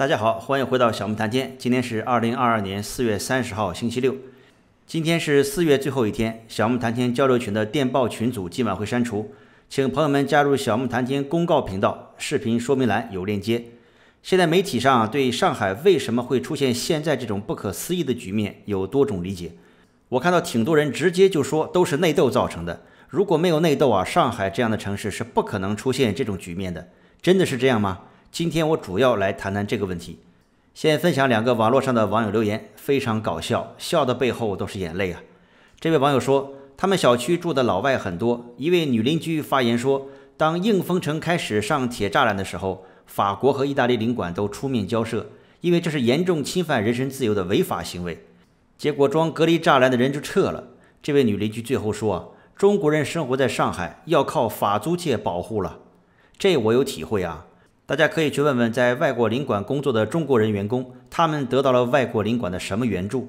大家好，欢迎回到小木谈天。今天是二零二二年四月三十号，星期六。今天是四月最后一天，小木谈天交流群的电报群组今晚会删除，请朋友们加入小木谈天公告频道，视频说明栏有链接。现在媒体上对上海为什么会出现现在这种不可思议的局面有多种理解。我看到挺多人直接就说都是内斗造成的，如果没有内斗啊，上海这样的城市是不可能出现这种局面的。真的是这样吗？今天我主要来谈谈这个问题，先分享两个网络上的网友留言，非常搞笑，笑的背后都是眼泪啊。这位网友说，他们小区住的老外很多，一位女邻居发言说，当硬封城开始上铁栅栏的时候，法国和意大利领馆都出面交涉，因为这是严重侵犯人身自由的违法行为，结果装隔离栅栏的人就撤了。这位女邻居最后说，中国人生活在上海要靠法租界保护了，这我有体会啊。大家可以去问问在外国领馆工作的中国人员工，他们得到了外国领馆的什么援助？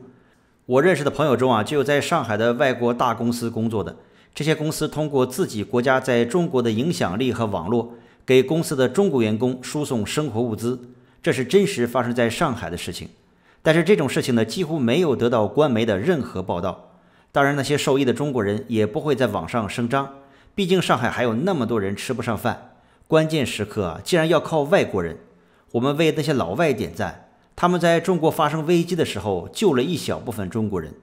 我认识的朋友中啊，就有在上海的外国大公司工作的，这些公司通过自己国家在中国的影响力和网络，给公司的中国员工输送生活物资，这是真实发生在上海的事情。但是这种事情呢，几乎没有得到官媒的任何报道。当然，那些受益的中国人也不会在网上声张，毕竟上海还有那么多人吃不上饭。关键时刻啊，竟然要靠外国人！我们为那些老外点赞，他们在中国发生危机的时候救了一小部分中国人。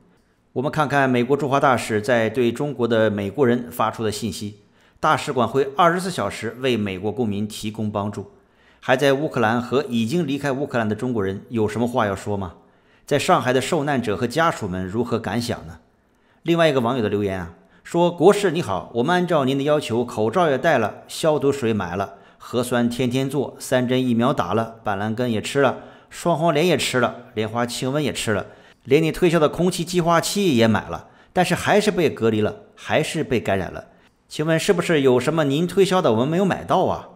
我们看看美国驻华大使在对中国的美国人发出的信息：大使馆会二十四小时为美国公民提供帮助。还在乌克兰和已经离开乌克兰的中国人有什么话要说吗？在上海的受难者和家属们如何感想呢？另外一个网友的留言啊。说国事你好，我们按照您的要求，口罩也戴了，消毒水买了，核酸天天做，三针疫苗打了，板蓝根也吃了，双黄连也吃了，莲花清瘟也吃了，连你推销的空气净化器也买了，但是还是被隔离了，还是被感染了，请问是不是有什么您推销的我们没有买到啊？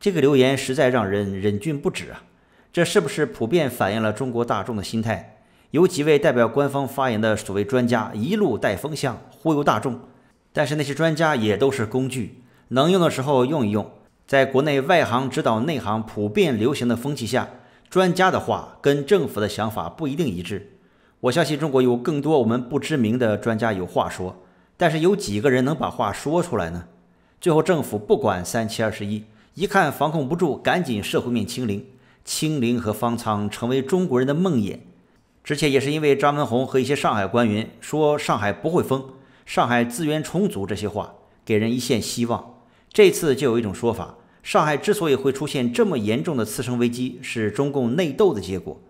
这个留言实在让人忍俊不止啊！这是不是普遍反映了中国大众的心态？有几位代表官方发言的所谓专家，一路带风向忽悠大众。但是那些专家也都是工具，能用的时候用一用。在国内外行指导内行普遍流行的风气下，专家的话跟政府的想法不一定一致。我相信中国有更多我们不知名的专家有话说，但是有几个人能把话说出来呢？最后政府不管三七二十一，一看防控不住，赶紧社会面清零，清零和方舱成为中国人的梦魇。之前也是因为张文宏和一些上海官员说上海不会封、上海资源充足这些话，给人一线希望。这次就有一种说法，上海之所以会出现这么严重的次生危机，是中共内斗的结果。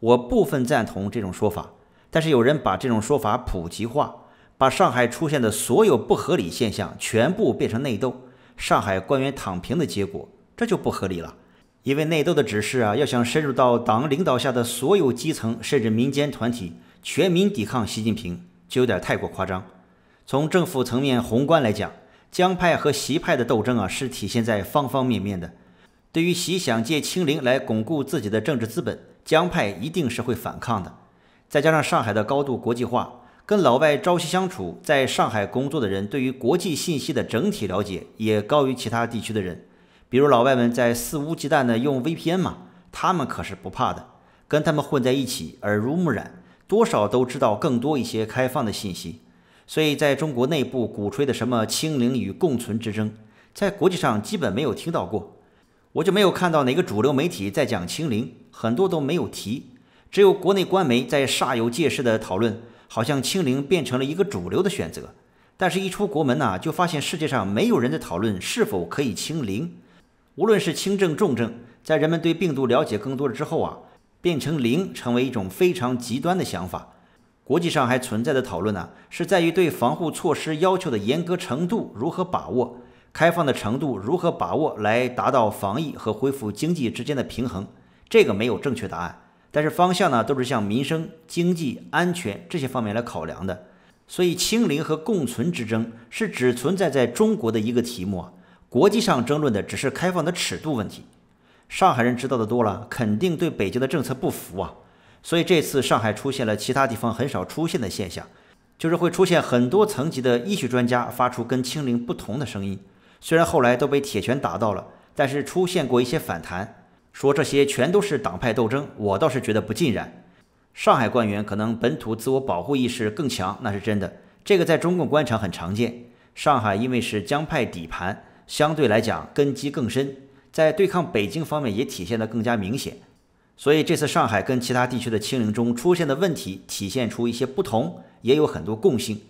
我部分赞同这种说法，但是有人把这种说法普及化，把上海出现的所有不合理现象全部变成内斗、上海官员躺平的结果，这就不合理了。因为内斗的指示啊，要想深入到党领导下的所有基层，甚至民间团体，全民抵抗习近平就有点太过夸张。从政府层面宏观来讲，江派和习派的斗争啊是体现在方方面面的。对于习想借清零来巩固自己的政治资本，江派一定是会反抗的。再加上上海的高度国际化，跟老外朝夕相处，在上海工作的人对于国际信息的整体了解也高于其他地区的人。比如老外们在肆无忌惮地用 VPN 嘛，他们可是不怕的。跟他们混在一起，耳濡目染，多少都知道更多一些开放的信息。所以在中国内部鼓吹的什么清零与共存之争，在国际上基本没有听到过。我就没有看到哪个主流媒体在讲清零，很多都没有提。只有国内官媒在煞有介事地讨论，好像清零变成了一个主流的选择。但是，一出国门呢，就发现世界上没有人在讨论是否可以清零。无论是轻症、重症，在人们对病毒了解更多的之后啊，变成零成为一种非常极端的想法。国际上还存在的讨论呢，是在于对防护措施要求的严格程度如何把握，开放的程度如何把握，来达到防疫和恢复经济之间的平衡。这个没有正确答案，但是方向呢，都是向民生、经济、安全这些方面来考量的。所以，清零和共存之争是只存在在中国的一个题目啊。国际上争论的只是开放的尺度问题，上海人知道的多了，肯定对北京的政策不服啊。所以这次上海出现了其他地方很少出现的现象，就是会出现很多层级的医学专家发出跟清零不同的声音。虽然后来都被铁拳打到了，但是出现过一些反弹，说这些全都是党派斗争。我倒是觉得不尽然，上海官员可能本土自我保护意识更强，那是真的。这个在中共官场很常见。上海因为是江派底盘。相对来讲根基更深，在对抗北京方面也体现得更加明显。所以这次上海跟其他地区的清零中出现的问题，体现出一些不同，也有很多共性。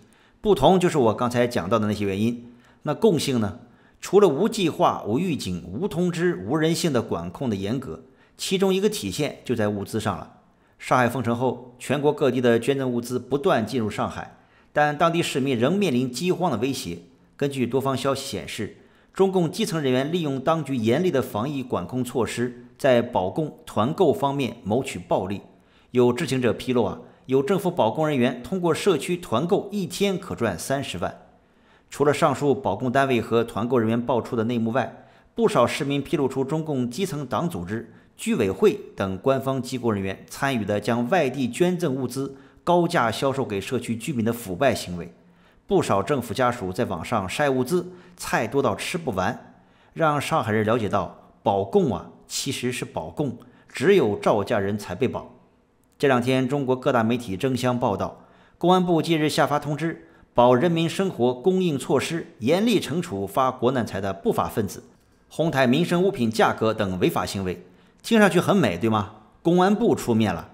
不同就是我刚才讲到的那些原因。那共性呢？除了无计划、无预警、无通知、无人性的管控的严格，其中一个体现就在物资上了。上海封城后，全国各地的捐赠物资不断进入上海，但当地市民仍面临饥荒的威胁。根据多方消息显示。中共基层人员利用当局严厉的防疫管控措施，在保供团购方面谋取暴利。有知情者披露啊，有政府保供人员通过社区团购，一天可赚三十万。除了上述保供单位和团购人员爆出的内幕外，不少市民披露出中共基层党组织、居委会等官方机构人员参与的将外地捐赠物资高价销售给社区居民的腐败行为。不少政府家属在网上晒物资，菜多到吃不完，让上海人了解到保供啊，其实是保供，只有赵家人才被保。这两天，中国各大媒体争相报道，公安部近日下发通知，保人民生活供应措施，严厉惩处发国难财的不法分子，哄抬民生物品价格等违法行为。听上去很美，对吗？公安部出面了，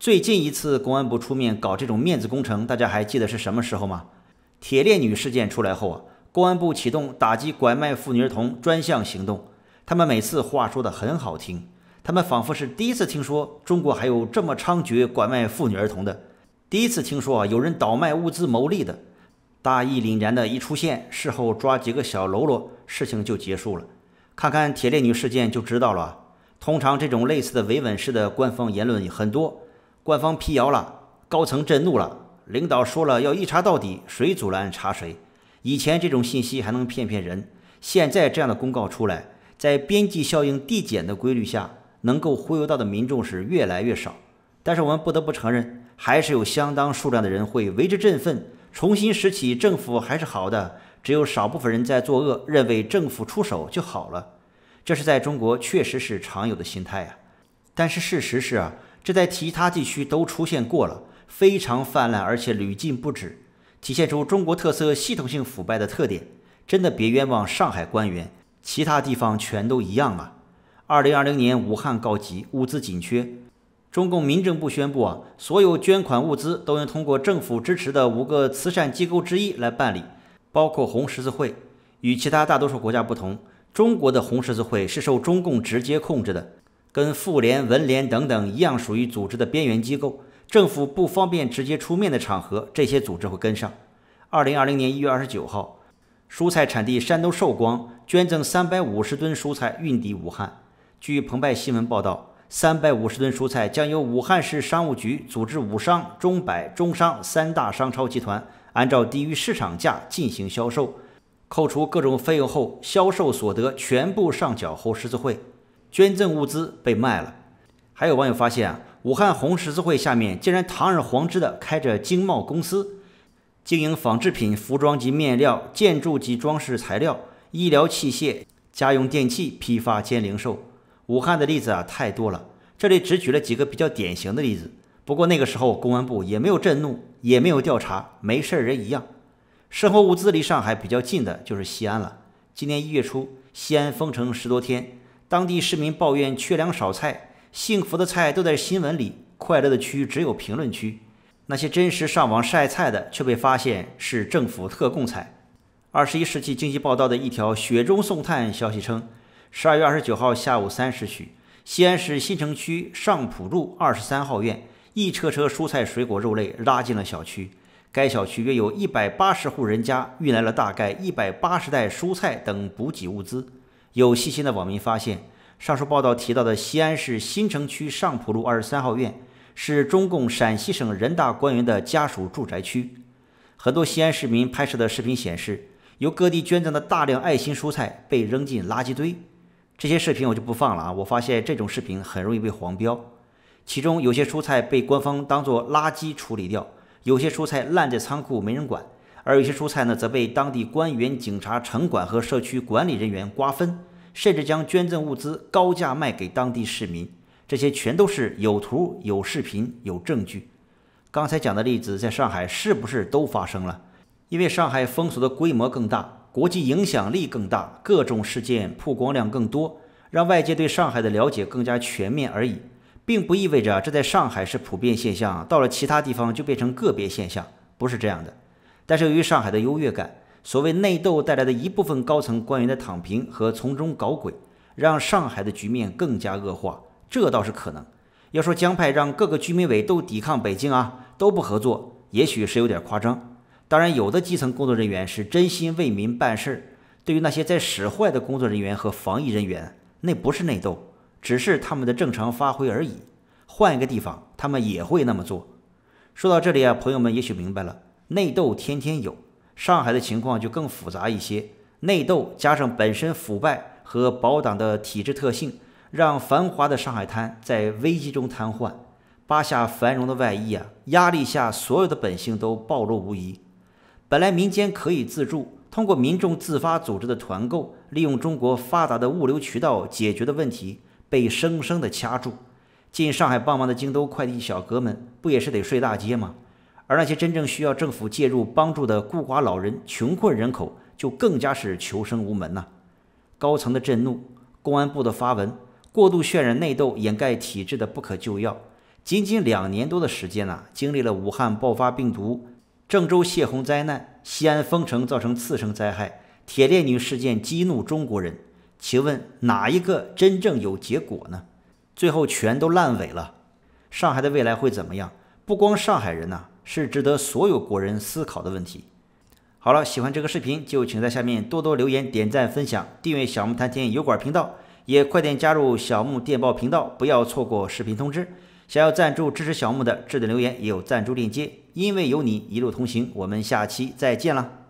最近一次公安部出面搞这种面子工程，大家还记得是什么时候吗？铁链女事件出来后啊，公安部启动打击拐卖妇女儿童专项行动。他们每次话说的很好听，他们仿佛是第一次听说中国还有这么猖獗拐卖妇女儿童的，第一次听说有人倒卖物资牟利的。大义凛然的一出现，事后抓几个小喽啰，事情就结束了。看看铁链女事件就知道了。通常这种类似的维稳式的官方言论很多，官方辟谣了，高层震怒了。领导说了，要一查到底，谁阻拦查谁。以前这种信息还能骗骗人，现在这样的公告出来，在边际效应递减的规律下，能够忽悠到的民众是越来越少。但是我们不得不承认，还是有相当数量的人会为之振奋，重新拾起政府还是好的，只有少部分人在作恶，认为政府出手就好了。这是在中国确实是常有的心态啊。但是事实是啊，这在其他地区都出现过了。非常泛滥，而且屡禁不止，体现出中国特色系统性腐败的特点。真的别冤枉上海官员，其他地方全都一样啊！二零二零年武汉告急，物资紧缺，中共民政部宣布啊，所有捐款物资都应通过政府支持的五个慈善机构之一来办理，包括红十字会。与其他大多数国家不同，中国的红十字会是受中共直接控制的，跟妇联、文联等等一样，属于组织的边缘机构。政府不方便直接出面的场合，这些组织会跟上。二零二零年一月二十九号，蔬菜产地山东寿光捐赠三百五十吨蔬菜运抵武汉。据澎湃新闻报道，三百五十吨蔬菜将由武汉市商务局组织武商、中百、中商三大商超集团，按照低于市场价进行销售，扣除各种费用后，销售所得全部上缴后十字会。捐赠物资被卖了。还有网友发现啊。武汉红十字会下面竟然堂而皇之的开着经贸公司，经营纺织品、服装及面料、建筑及装饰材料、医疗器械、家用电器批发兼零售。武汉的例子啊太多了，这里只举了几个比较典型的例子。不过那个时候公安部也没有震怒，也没有调查，没事人一样。生活物资离上海比较近的就是西安了。今年一月初，西安封城十多天，当地市民抱怨缺粮少菜。幸福的菜都在新闻里，快乐的区只有评论区。那些真实上网晒菜的却被发现是政府特供菜。二十一世纪经济报道的一条雪中送炭消息称，十二月二十九号下午三时许，西安市新城区上浦路二十三号院，一车车蔬菜、水果、肉类拉进了小区。该小区约有一百八十户人家运来了大概一百八十袋蔬菜等补给物资。有细心的网民发现。上述报道提到的西安市新城区上浦路二十三号院，是中共陕西省人大官员的家属住宅区。很多西安市民拍摄的视频显示，由各地捐赠的大量爱心蔬菜被扔进垃圾堆。这些视频我就不放了啊！我发现这种视频很容易被黄标。其中有些蔬菜被官方当作垃圾处理掉，有些蔬菜烂在仓库没人管，而有些蔬菜呢，则被当地官员、警察、城管和社区管理人员瓜分。甚至将捐赠物资高价卖给当地市民，这些全都是有图、有视频、有证据。刚才讲的例子，在上海是不是都发生了？因为上海风俗的规模更大，国际影响力更大，各种事件曝光量更多，让外界对上海的了解更加全面而已，并不意味着这在上海是普遍现象，到了其他地方就变成个别现象，不是这样的。但是由于上海的优越感。所谓内斗带来的一部分高层官员的躺平和从中搞鬼，让上海的局面更加恶化，这倒是可能。要说江派让各个居民委都抵抗北京啊，都不合作，也许是有点夸张。当然，有的基层工作人员是真心为民办事。对于那些在使坏的工作人员和防疫人员，那不是内斗，只是他们的正常发挥而已。换一个地方，他们也会那么做。说到这里啊，朋友们也许明白了，内斗天天有。上海的情况就更复杂一些，内斗加上本身腐败和保党的体制特性，让繁华的上海滩在危机中瘫痪。扒下繁荣的外衣啊，压力下所有的本性都暴露无遗。本来民间可以自助，通过民众自发组织的团购，利用中国发达的物流渠道解决的问题，被生生的掐住。进上海帮忙的京东快递小哥们，不也是得睡大街吗？而那些真正需要政府介入帮助的孤寡老人、穷困人口，就更加是求生无门呐！高层的震怒，公安部的发文，过度渲染内斗，掩盖体制的不可救药。仅仅两年多的时间呐，经历了武汉爆发病毒、郑州泄洪灾难、西安封城造成次生灾害、铁链女事件激怒中国人。请问哪一个真正有结果呢？最后全都烂尾了。上海的未来会怎么样？不光上海人呐。是值得所有国人思考的问题。好了，喜欢这个视频就请在下面多多留言、点赞、分享，订阅小木谈天油管频道，也快点加入小木电报频道，不要错过视频通知。想要赞助支持小木的，置顶留言也有赞助链接。因为有你一路同行，我们下期再见了。